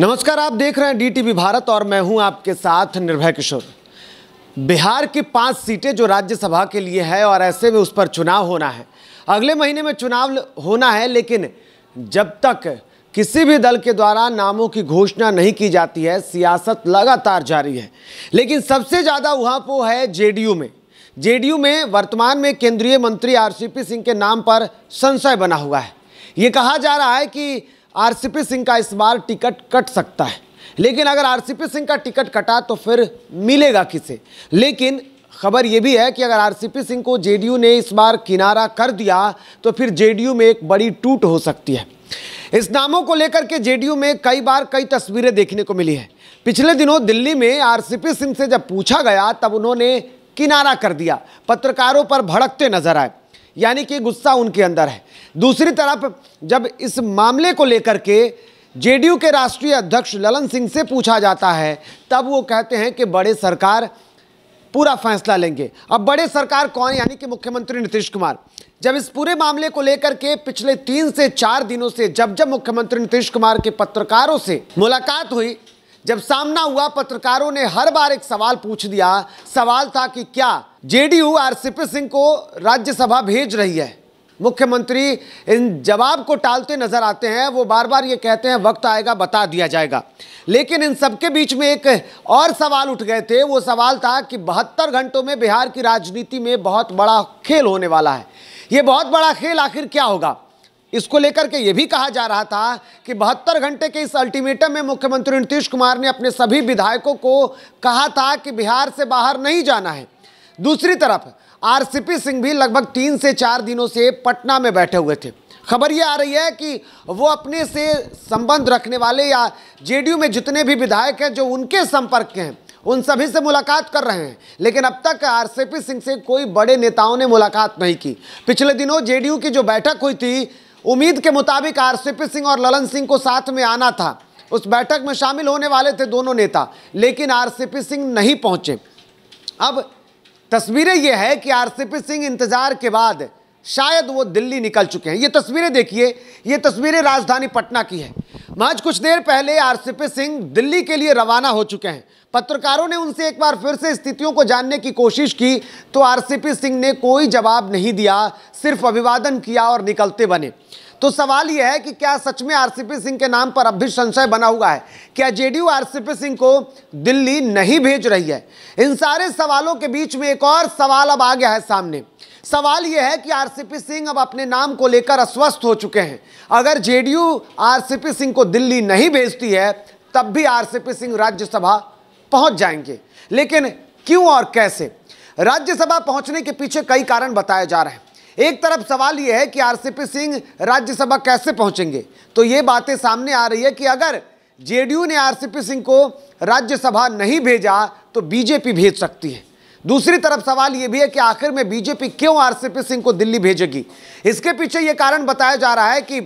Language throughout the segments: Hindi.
नमस्कार आप देख रहे हैं डीटीवी भारत और मैं हूं आपके साथ निर्भय किशोर बिहार की पांच सीटें जो राज्यसभा के लिए है और ऐसे में उस पर चुनाव होना है अगले महीने में चुनाव होना है लेकिन जब तक किसी भी दल के द्वारा नामों की घोषणा नहीं की जाती है सियासत लगातार जारी है लेकिन सबसे ज़्यादा पो है जे में जे में वर्तमान में केंद्रीय मंत्री आर सिंह के नाम पर संशय बना हुआ है ये कहा जा रहा है कि आरसीपी सिंह का इस बार टिकट कट सकता है लेकिन अगर आरसीपी सिंह का टिकट कटा तो फिर मिलेगा किसे लेकिन खबर ये भी है कि अगर आरसीपी सिंह को जेडीयू ने इस बार किनारा कर दिया तो फिर जेडीयू में एक बड़ी टूट हो सकती है इस नामों को लेकर के जेडीयू में कई बार कई तस्वीरें देखने को मिली है पिछले दिनों दिल्ली में आरसीपी सिंह से जब पूछा गया तब उन्होंने किनारा कर दिया पत्रकारों पर भड़कते नजर आए यानी कि गुस्सा उनके अंदर है दूसरी तरफ जब इस मामले को लेकर के जेडीयू के राष्ट्रीय अध्यक्ष ललन सिंह से पूछा जाता है तब वो कहते हैं कि बड़े सरकार पूरा फैसला लेंगे अब बड़े सरकार कौन यानी कि मुख्यमंत्री नीतीश कुमार जब इस पूरे मामले को लेकर के पिछले तीन से चार दिनों से जब जब मुख्यमंत्री नीतीश कुमार के पत्रकारों से मुलाकात हुई जब सामना हुआ पत्रकारों ने हर बार एक सवाल पूछ दिया सवाल था कि क्या जेडीयू आरसीपी सिंह को राज्यसभा भेज रही है मुख्यमंत्री इन जवाब को टालते नजर आते हैं वो बार बार ये कहते हैं वक्त आएगा बता दिया जाएगा लेकिन इन सबके बीच में एक और सवाल उठ गए थे वो सवाल था कि बहत्तर घंटों में बिहार की राजनीति में बहुत बड़ा खेल होने वाला है ये बहुत बड़ा खेल आखिर क्या होगा इसको लेकर के ये भी कहा जा रहा था कि बहत्तर घंटे के इस अल्टीमेटम में मुख्यमंत्री नीतीश कुमार ने अपने सभी विधायकों को कहा था कि बिहार से बाहर नहीं जाना है दूसरी तरफ आरसीपी सिंह भी लगभग तीन से चार दिनों से पटना में बैठे हुए थे खबर ये आ रही है कि वो अपने से संबंध रखने वाले या जेडीयू में जितने भी विधायक हैं जो उनके संपर्क के हैं उन सभी से मुलाकात कर रहे हैं लेकिन अब तक आरसीपी सिंह से कोई बड़े नेताओं ने मुलाकात नहीं की पिछले दिनों जेडीयू की जो बैठक हुई थी उम्मीद के मुताबिक आरसीपी सिंह और ललन सिंह को साथ में आना था उस बैठक में शामिल होने वाले थे दोनों नेता लेकिन आरसीपी सिंह नहीं पहुंचे अब तस्वीरें ये है कि आरसीपी सिंह इंतजार के बाद शायद वो दिल्ली निकल चुके हैं ये तस्वीरें देखिए ये तस्वीरें राजधानी पटना की है आज कुछ देर पहले आरसीपी सिंह दिल्ली के लिए रवाना हो चुके हैं पत्रकारों ने उनसे एक बार फिर से स्थितियों को जानने की कोशिश की तो आरसीपी सिंह ने कोई जवाब नहीं दिया सिर्फ अभिवादन किया और निकलते बने तो सवाल यह है कि क्या सच में आरसीपी सिंह के नाम पर अब भी संशय बना हुआ है क्या जेडीयू आरसीपी सिंह को दिल्ली नहीं भेज रही है इन सारे सवालों के बीच में एक और सवाल अब आ गया है सामने सवाल यह है कि आरसीपी सिंह अब अपने नाम को लेकर अस्वस्थ हो चुके हैं अगर जेडीयू आरसीपी सिंह को दिल्ली नहीं भेजती है तब भी आरसीपी सिंह राज्यसभा पहुंच जाएंगे लेकिन क्यों और कैसे राज्यसभा पहुंचने के पीछे कई कारण बताए जा रहे हैं एक तरफ सवाल यह है कि आरसीपी सिंह राज्यसभा कैसे पहुंचेंगे तो ये बातें सामने आ रही है कि अगर जेडीयू ने आरसीपी सिंह को राज्यसभा नहीं भेजा तो बीजेपी भेज सकती है दूसरी तरफ सवाल यह भी है कि आखिर में बीजेपी क्यों आरसीपी सिंह को दिल्ली भेजेगी इसके पीछे यह कारण बताया जा रहा है कि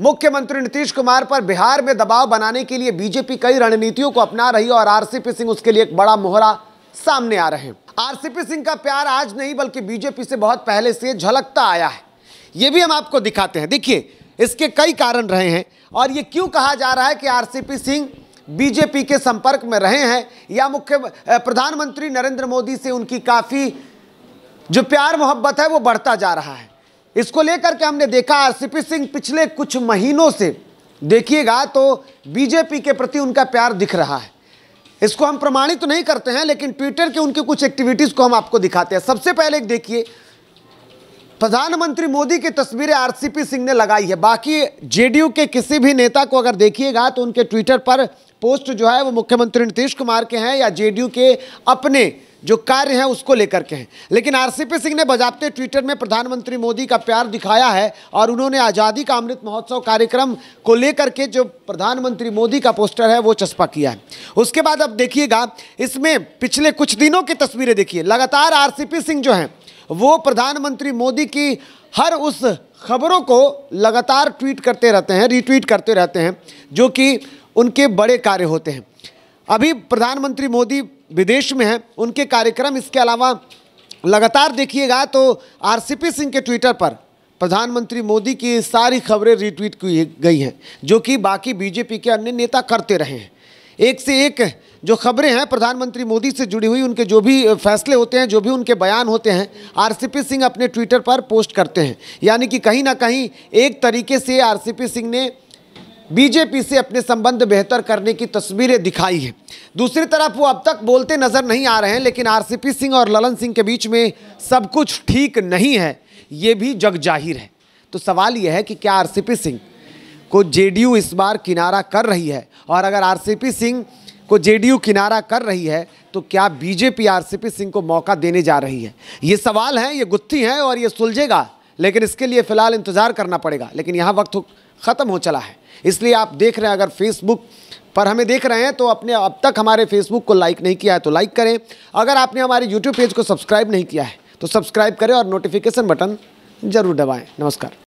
मुख्यमंत्री नीतीश कुमार पर बिहार में दबाव बनाने के लिए बीजेपी कई रणनीतियों को अपना रही और आरसीपी सिंह उसके लिए एक बड़ा मोहरा सामने आ रहे हैं आरसीपी सिंह का प्यार आज नहीं बल्कि बीजेपी से बहुत पहले से झलकता आया है ये भी हम आपको दिखाते हैं देखिए इसके कई कारण रहे हैं और ये क्यों कहा जा रहा है कि आरसीपी सिंह बीजेपी के संपर्क में रहे हैं या मुख्य प्रधानमंत्री नरेंद्र मोदी से उनकी काफ़ी जो प्यार मोहब्बत है वो बढ़ता जा रहा है इसको लेकर के हमने देखा आरसीपी सिंह पिछले कुछ महीनों से देखिएगा तो बीजेपी के प्रति उनका प्यार दिख रहा है इसको हम प्रमाणित तो नहीं करते हैं लेकिन ट्विटर के उनकी कुछ एक्टिविटीज़ को हम आपको दिखाते हैं सबसे पहले देखिए प्रधानमंत्री मोदी की तस्वीरें आरसीपी सिंह ने लगाई है बाकी जेडीयू के किसी भी नेता को अगर देखिएगा तो उनके ट्विटर पर पोस्ट जो है वो मुख्यमंत्री नीतीश कुमार के हैं या जेडीयू के अपने जो कार्य हैं उसको लेकर के हैं लेकिन आरसीपी सिंह ने बजाबते ट्विटर में प्रधानमंत्री मोदी का प्यार दिखाया है और उन्होंने आज़ादी का अमृत महोत्सव कार्यक्रम को लेकर के जो प्रधानमंत्री मोदी का पोस्टर है वो चस्पा किया है उसके बाद अब देखिएगा इसमें पिछले कुछ दिनों की तस्वीरें देखिए लगातार आर सिंह जो हैं वो प्रधानमंत्री मोदी की हर उस खबरों को लगातार ट्वीट करते रहते हैं रीट्वीट करते रहते हैं जो कि उनके बड़े कार्य होते हैं अभी प्रधानमंत्री मोदी विदेश में हैं उनके कार्यक्रम इसके अलावा लगातार देखिएगा तो आरसीपी सिंह के ट्विटर पर प्रधानमंत्री मोदी की सारी खबरें रीट्वीट की गई हैं जो कि बाकी बीजेपी के अन्य नेता करते रहे हैं एक से एक जो खबरें हैं प्रधानमंत्री मोदी से जुड़ी हुई उनके जो भी फैसले होते हैं जो भी उनके बयान होते हैं आरसीपी सिंह अपने ट्विटर पर पोस्ट करते हैं यानी कि कहीं ना कहीं एक तरीके से आरसीपी सिंह ने बीजेपी से अपने संबंध बेहतर करने की तस्वीरें दिखाई है दूसरी तरफ वो अब तक बोलते नज़र नहीं आ रहे हैं लेकिन आर सिंह और ललन सिंह के बीच में सब कुछ ठीक नहीं है ये भी जग जाहिर है तो सवाल यह है कि क्या आर सिंह को जेडीयू इस बार किनारा कर रही है और अगर आरसीपी सिंह को जेडीयू किनारा कर रही है तो क्या बीजेपी आरसीपी सिंह को मौका देने जा रही है ये सवाल हैं ये गुत्थी हैं और ये सुलझेगा लेकिन इसके लिए फिलहाल इंतज़ार करना पड़ेगा लेकिन यहाँ वक्त ख़त्म हो चला है इसलिए आप देख रहे हैं अगर फेसबुक पर हमें देख रहे हैं तो अपने अब तक हमारे फेसबुक को लाइक नहीं किया है तो लाइक करें अगर आपने हमारे यूट्यूब पेज को सब्सक्राइब नहीं किया है तो सब्सक्राइब करें और नोटिफिकेशन बटन ज़रूर दबाएँ नमस्कार